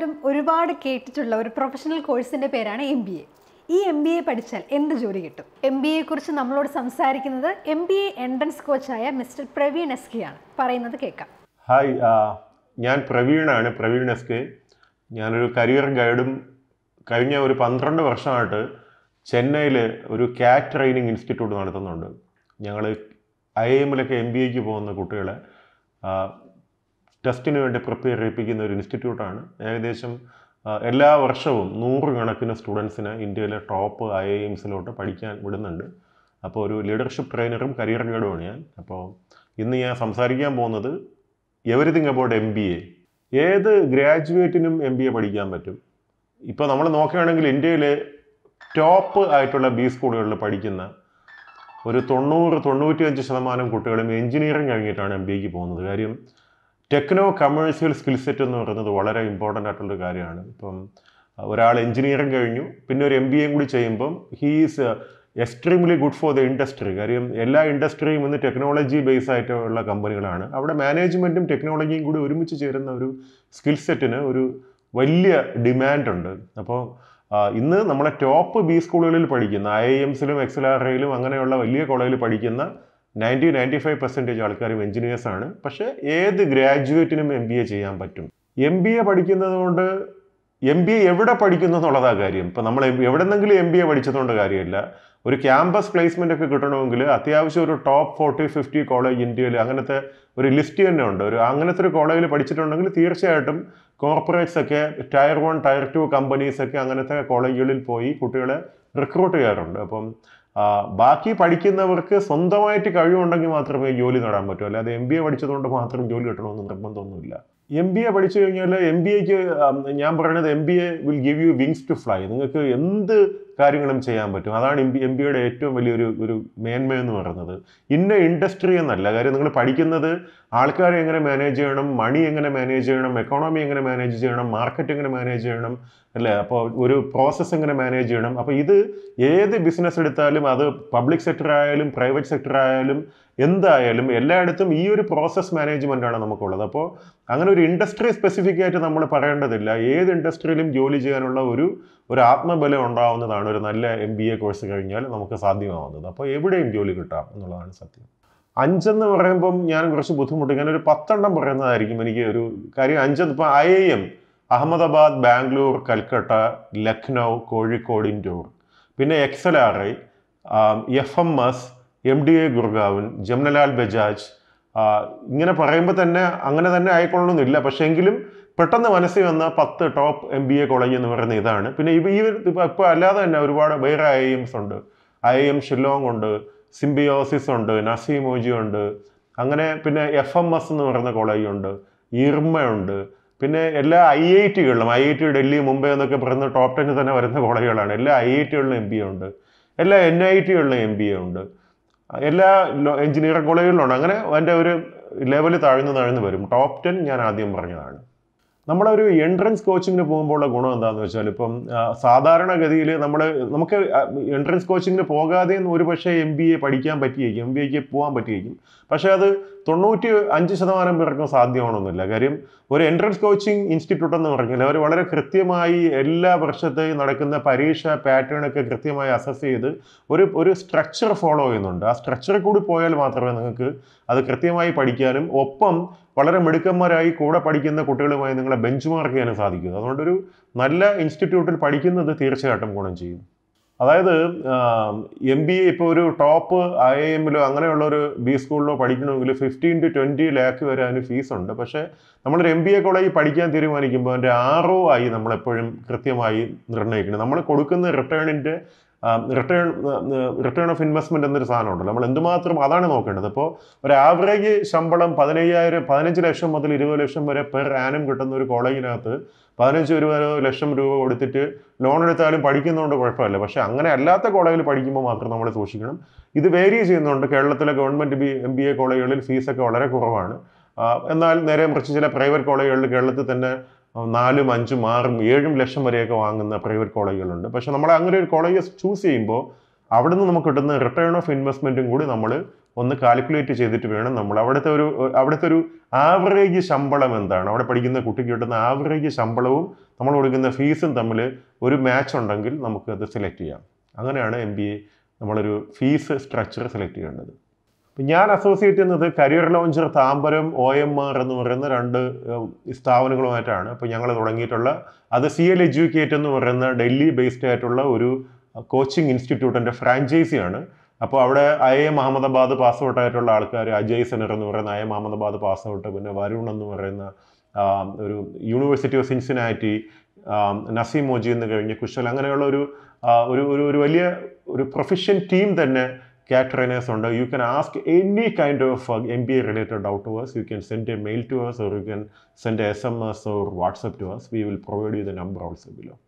എല്ലാവരും ഒരുപാട് കേട്ടിട്ടുള്ള ഒരു പ്രൊഫഷണൽ കോഴ്സിൻ്റെ പേരാണ് എം ബി എ ഈ എം ബി എ പഠിച്ചാൽ എന്ത് ജോലി കിട്ടും എം ബി എയെക്കുറിച്ച് നമ്മളോട് സംസാരിക്കുന്നത് എം ബി എ എൻട്രൻസ് കോച്ചായ മിസ്റ്റർ പ്രവീൺ എസ് കെ ആണ് പറയുന്നത് കേൾക്കാം ഹായ് ഞാൻ പ്രവീണാണ് പ്രവീൺ എസ് കെ ഞാനൊരു കരിയർ ഗൈഡും കഴിഞ്ഞ ഒരു പന്ത്രണ്ട് വർഷമായിട്ട് ചെന്നൈയിൽ ഒരു കാറ്റ് ട്രെയിനിങ് ഇൻസ്റ്റിറ്റ്യൂട്ട് നടത്തുന്നുണ്ട് ഞങ്ങൾ ഐ എമ്മിലൊക്കെ എം ബി എക്ക് പോകുന്ന കുട്ടികളെ ടെസ്റ്റിന് വേണ്ടി പ്രിപ്പയർ ചെയ്യിപ്പിക്കുന്ന ഒരു ഇൻസ്റ്റിറ്റ്യൂട്ടാണ് ഏകദേശം എല്ലാ വർഷവും നൂറുകണക്കിന് സ്റ്റുഡൻസിന് ഇന്ത്യയിലെ ടോപ്പ് ഐ ഐ എംസിലോട്ട് പഠിക്കാൻ വിടുന്നുണ്ട് അപ്പോൾ ഒരു ലീഡർഷിപ്പ് ട്രെയിനറും കരിയർ ഗൈഡുമാണ് ഞാൻ അപ്പോൾ ഇന്ന് ഞാൻ സംസാരിക്കാൻ പോകുന്നത് everything about M B A ഏത് ഗ്രാജുവേറ്റിനും എം ബി എ പഠിക്കാൻ പറ്റും ഇപ്പോൾ നമ്മൾ നോക്കുകയാണെങ്കിൽ ഇന്ത്യയിലെ ടോപ്പ് ആയിട്ടുള്ള ബി സ്കൂളുകളിൽ പഠിക്കുന്ന ഒരു തൊണ്ണൂറ് അഞ്ച് ശതമാനം കുട്ടികളും എഞ്ചിനീയറിംഗ് കഴിഞ്ഞിട്ടാണ് എം ബി എക്ക് പോകുന്നത് കാര്യം ടെക്നോ കമേഴ്സ്യൽ സ്കിൽ സെറ്റ് എന്ന് പറയുന്നത് വളരെ ഇമ്പോർട്ടൻ്റ് ആയിട്ടുള്ളൊരു കാര്യമാണ് ഇപ്പം ഒരാൾ എഞ്ചിനീയറിംഗ് കഴിഞ്ഞു പിന്നെ ഒരു എം ബി എയും കൂടി ചെയ്യുമ്പം he's extremely good for the industry കാര്യം എല്ലാ ഇൻഡസ്ട്രിയും ഇന്ന് ടെക്നോളജി ബേസ് ആയിട്ടുള്ള കമ്പനികളാണ് അവിടെ മാനേജ്മെൻറ്റും ടെക്നോളജിയും കൂടി ഒരുമിച്ച് ചേരുന്ന ഒരു സ്കിൽ സെറ്റിന് ഒരു വലിയ ഡിമാൻഡുണ്ട് അപ്പോൾ ഇന്ന് നമ്മളെ ടോപ്പ് ബി സ്കൂളുകളിൽ പഠിക്കുന്ന ഐ എംസിലും എക്സ് എൽ ആർ ഐയിലും അങ്ങനെയുള്ള വലിയ കോളേജിൽ പഠിക്കുന്ന നയൻറ്റി നയൻറ്റി ഫൈവ് പെർസെൻറ്റേജ് ആൾക്കാരും എൻജിനീയേഴ്സാണ് പക്ഷേ ഏത് ഗ്രാജുവേറ്റിനും എം ബി എ ചെയ്യാൻ പറ്റും എം ബി എ പഠിക്കുന്നത് കൊണ്ട് എം ബി എ എവിടെ പഠിക്കുന്നു എന്നുള്ളതാ കാര്യം ഇപ്പം നമ്മൾ എവിടെന്നെങ്കിലും എം ബി എ പഠിച്ചതുകൊണ്ട് കാര്യമില്ല ഒരു ക്യാമ്പസ് പ്ലേസ്മെൻ്റ് ഒക്കെ കിട്ടണമെങ്കിൽ അത്യാവശ്യം ഒരു ടോപ്പ് ഫോർട്ടി ഫിഫ്റ്റി കോളേജ് ഇന്ത്യയിൽ അങ്ങനത്തെ ഒരു ലിസ്റ്റ് തന്നെ ഉണ്ട് ഒരു അങ്ങനത്തെ ഒരു കോളേജിൽ പഠിച്ചിട്ടുണ്ടെങ്കിൽ തീർച്ചയായിട്ടും കോർപ്പറേറ്റ്സ് ഒക്കെ tier one tier two companies ഒക്കെ അങ്ങനത്തെ കോളേജുകളിൽ പോയി കുട്ടികളെ റിക്രൂട്ട് ചെയ്യാറുണ്ട് അപ്പം ബാക്കി പഠിക്കുന്നവർക്ക് സ്വന്തമായിട്ട് കഴിവുണ്ടെങ്കിൽ മാത്രമേ ജോലി നേടാൻ പറ്റൂ അല്ലാതെ എം ബി എ പഠിച്ചതുകൊണ്ട് മാത്രം ജോലി കിട്ടണമെന്ന് നിർബന്ധമൊന്നുമില്ല എം ബി എ പഠിച്ചു കഴിഞ്ഞാൽ എം ബി എക്ക് ഞാൻ പറയുന്നത് M B A will give you wings to fly നിങ്ങൾക്ക് എന്ത് കാര്യങ്ങളും ചെയ്യാൻ പറ്റും അതാണ് എം പി എം പിയുടെ ഏറ്റവും വലിയൊരു ഒരു മേന്മയെന്ന് പറയുന്നത് ഇന്ന ഇൻഡസ്ട്രി എന്നല്ല കാര്യം നിങ്ങൾ പഠിക്കുന്നത് ആൾക്കാരെ എങ്ങനെ മാനേജ് ചെയ്യണം മണി എങ്ങനെ മാനേജ് ചെയ്യണം എക്കോണമി എങ്ങനെ മാനേജ് ചെയ്യണം മാർക്കറ്റ് എങ്ങനെ മാനേജ് ചെയ്യണം അല്ലേ അപ്പോൾ ഒരു പ്രോസസ്സ് എങ്ങനെ മാനേജ് ചെയ്യണം അപ്പോൾ ഇത് ഏത് ബിസിനസ് എടുത്താലും അത് പബ്ലിക് സെക്ടർ ആയാലും പ്രൈവറ്റ് സെക്ടർ ആയാലും എന്തായാലും എല്ലായിടത്തും ഈ ഒരു പ്രോസസ്സ് മാനേജ്മെൻ്റാണ് നമുക്കുള്ളത് അപ്പോൾ അങ്ങനെ ഒരു ഇൻഡസ്ട്രി സ്പെസിഫിക് ആയിട്ട് നമ്മൾ പറയേണ്ടതില്ല ഏത് ഇൻഡസ്ട്രിയിലും ജോലി ചെയ്യാനുള്ള ഒരു ഒരു ആത്മബലം ഉണ്ടാവുന്നതാണ് ഒരു നല്ല എം ബി എ കോഴ്സ് കഴിഞ്ഞാൽ നമുക്ക് സാധ്യമാവുന്നത് അപ്പോൾ എവിടെയും ജോലി കിട്ടാം എന്നുള്ളതാണ് സത്യം അഞ്ചെന്ന് പറയുമ്പം ഞാൻ കുറച്ച് ബുദ്ധിമുട്ട് ഞാൻ ഒരു പത്തെണ്ണം പറയുന്നതായിരിക്കും എനിക്ക് ഒരു കാര്യം അഞ്ചെന്ന് ഇപ്പം I I M Ahmedabad Bangalore Calcutta Lucknow Kozhikode Indore പിന്നെ XL R I F M S M D I Gurgaon Jamnalal Bajaj ഇങ്ങനെ പറയുമ്പോൾ തന്നെ അങ്ങനെ തന്നെ ആയിക്കൊള്ളണമെന്നില്ല പക്ഷേ എങ്കിലും പെട്ടെന്ന് മനസ്സിൽ വന്ന പത്ത് top M B A college എന്ന് പറയുന്ന ഇതാണ് പിന്നെ ഈ ഇപ്പോൾ അല്ലാതെ തന്നെ ഒരുപാട് വേറെ ഐ എംസ് ഉണ്ട് ഐ എം ഷില്ലോങ് ഉണ്ട് സിംബിയോസിസ് ഉണ്ട് നസീമോജി ഉണ്ട് അങ്ങനെ പിന്നെ എഫ് എം എസ് എന്ന് പറയുന്ന കോളേജ് ഉണ്ട് ഉണ്ട് പിന്നെ എല്ലാ ഐ ഐ ടികളിലും I I T Delhi Mumbai എന്നൊക്കെ പറയുന്ന ടോപ്പ് ടെന്നിൽ തന്നെ വരുന്ന കോളേജുകളാണ് എല്ലാ ഐ ഐ ടികളിലും എം ബി എ ഉണ്ട് എല്ലാ എൻ ഐ ടികളിലും എം ബി എ ഉണ്ട് എല്ലാ എഞ്ചിനീയറിംഗ് കോളേജുകളിലുണ്ട് അങ്ങനെ അതിൻ്റെ ഒരു ലെവൽ താഴ്ന്നു താഴ്ന്നു വരും ടോപ്പ് ടെൻ ഞാൻ ആദ്യം പറഞ്ഞതാണ് നമ്മളൊരു ഒരു എൻട്രൻസ് കോച്ചിങ്ങിന് പോകുമ്പോഴുള്ള ഗുണം എന്താണെന്ന് വെച്ചാൽ ഇപ്പം സാധാരണഗതിയിൽ നമ്മൾ നമുക്ക് എൻട്രൻസ് കോച്ചിങ്ങിന് പോകാതെ ഒരു പക്ഷേ എം ബി എ പഠിക്കാൻ പറ്റിയേക്കും എം ബി എക്ക് പോകാൻ പറ്റിയേക്കും പക്ഷേ അത് തൊണ്ണൂറ്റി അഞ്ച് ശതമാനം പേർക്കും സാധ്യമാണെന്നില്ല കാര്യം ഒരു എൻട്രൻസ് കോച്ചിങ് ഇൻസ്റ്റിറ്റ്യൂട്ട് എന്ന് പറഞ്ഞാൽ അവർ വളരെ കൃത്യമായി എല്ലാ വർഷത്തെയും നടക്കുന്ന പരീക്ഷ പാറ്റേൺ ഒക്കെ കൃത്യമായി അസസ് ചെയ്ത് ഒരു ഒരു സ്ട്രക്ചർ ഫോളോ ചെയ്യുന്നുണ്ട് ആ സ്ട്രക്ചറിൽ കൂടി പോയാൽ മാത്രമേ നിങ്ങൾക്ക് അത് കൃത്യമായി പഠിക്കാനും ഒപ്പം വളരെ മിടുക്കന്മാരായി കൂടെ പഠിക്കുന്ന കുട്ടികളുമായി നിങ്ങളെ ബെഞ്ച് മാർക്ക് ചെയ്യാനും സാധിക്കുന്നു അതുകൊണ്ടൊരു നല്ല ഇൻസ്റ്റിറ്റ്യൂട്ടിൽ പഠിക്കുന്നത് തീർച്ചയായിട്ടും ഗുണം ചെയ്യും അതായത് എം ബി എ ഇപ്പോൾ ഒരു ടോപ്പ് ഐ ഐ എമ്മിലോ അങ്ങനെയുള്ള ഒരു ബി സ്കൂളിലോ പഠിക്കണമെങ്കിൽ ഫിഫ്റ്റീൻ ടു ട്വൻറ്റി ലാക്ക് വരെ അതിന് ഫീസുണ്ട് പക്ഷേ നമ്മളൊരു എം ബി എ കോളേജ് പഠിക്കാൻ തീരുമാനിക്കുമ്പോൾ അതിൻ്റെ ആർ ഒ ആയി നമ്മളെപ്പോഴും കൃത്യമായി നിർണ്ണയിക്കണം നമ്മൾ കൊടുക്കുന്ന റിട്ടേണിൻ്റെ റിട്ടേൺ റിട്ടേൺ ഓഫ് ഇൻവെസ്റ്റ്മെന്റ് എന്നൊരു സാധനം നമ്മൾ എന്തുമാത്രം അതാണ് നോക്കേണ്ടത് ഇപ്പോൾ ഒരു ആവറേജ് ശമ്പളം പതിനയ്യായിരം പതിനഞ്ച് ലക്ഷം മുതൽ ഇരുപത് ലക്ഷം വരെ പെർ ആനം കിട്ടുന്ന ഒരു കോളേജിനകത്ത് പതിനഞ്ച് ഇരുപത് ലക്ഷം രൂപ കൊടുത്തിട്ട് ലോൺ എടുത്താലും പഠിക്കുന്നതുകൊണ്ട് കുഴപ്പമില്ല പക്ഷേ അങ്ങനെ അല്ലാത്ത കോളേജിൽ പഠിക്കുമ്പോൾ മാത്രം നമ്മൾ സൂക്ഷിക്കണം ഇത് വേരി ചെയ്യുന്നുണ്ട് കേരളത്തിലെ government B M B A കോളേജുകളിൽ ഫീസൊക്കെ വളരെ കുറവാണ് എന്നാൽ നേരെ മറിച്ച് ചില പ്രൈവറ്റ് കോളേജുകളിൽ കേരളത്തിൽ തന്നെ നാലും അഞ്ചും ആറും ഏഴും ലക്ഷം വരെയൊക്കെ വാങ്ങുന്ന പ്രൈവറ്റ് കോളേജുകളുണ്ട് പക്ഷേ നമ്മൾ അങ്ങനെ ഒരു കോളേജ് ചൂസ് ചെയ്യുമ്പോൾ അവിടെ നിന്ന് നമുക്ക് കിട്ടുന്ന റിട്ടേൺ ഓഫ് ഇൻവെസ്റ്റ്മെൻറ്റും കൂടി നമ്മൾ ഒന്ന് കാൽക്കുലേറ്റ് ചെയ്തിട്ട് വേണം നമ്മൾ അവിടുത്തെ ഒരു അവിടുത്തെ ഒരു ആവറേജ് ശമ്പളം എന്താണ് അവിടെ പഠിക്കുന്ന കുട്ടിക്ക് കിട്ടുന്ന ആവറേജ് ശമ്പളവും നമ്മൾ കൊടുക്കുന്ന ഫീസും തമ്മിൽ ഒരു മാച്ച് ഉണ്ടെങ്കിൽ നമുക്ക് അത് സെലക്ട് ചെയ്യാം അങ്ങനെയാണ് എം ബി എ നമ്മളൊരു ഫീസ് സ്ട്രക്ചർ സെലക്ട് ചെയ്യേണ്ടത് ഞാൻ അസോസിയേറ്റ് ചെയ്യുന്നത് career launcher Tambaram O M R എന്ന് പറയുന്ന രണ്ട് സ്ഥാപനങ്ങളുമായിട്ടാണ് അപ്പോൾ ഞങ്ങൾ തുടങ്ങിയിട്ടുള്ള അത് സി എൽ എഡ്യൂക്കേറ്റ് എന്ന് പറയുന്ന ഡൽഹി ബേസ്ഡ് ആയിട്ടുള്ള ഒരു കോച്ചിങ് ഇൻസ്റ്റിറ്റ്യൂട്ടിൻ്റെ ഫ്രാഞ്ചൈസിയാണ് അപ്പോൾ അവിടെ ഐ എം അഹമ്മദാബാദ് പാസ് ആയിട്ടുള്ള ആൾക്കാർ അജയ് സെനർ എന്ന് പറയുന്ന I M Ahmedabad pass out പിന്നെ വരുൺ എന്ന് പറയുന്ന ഒരു യൂണിവേഴ്സിറ്റി ഓഫ് സിൻസിനാറ്റി നസീം മോജി എന്ന് കഴിഞ്ഞ് കുശൽ അങ്ങനെയുള്ള ഒരു ഒരു ഒരു വലിയ ഒരു പ്രൊഫഷൻ ടീം തന്നെ Catrina, trainers under. You can ask any kind of uh, MBA related doubt to us. You can send a mail to us or you can send a SMS or WhatsApp to us. We will provide you the number also below.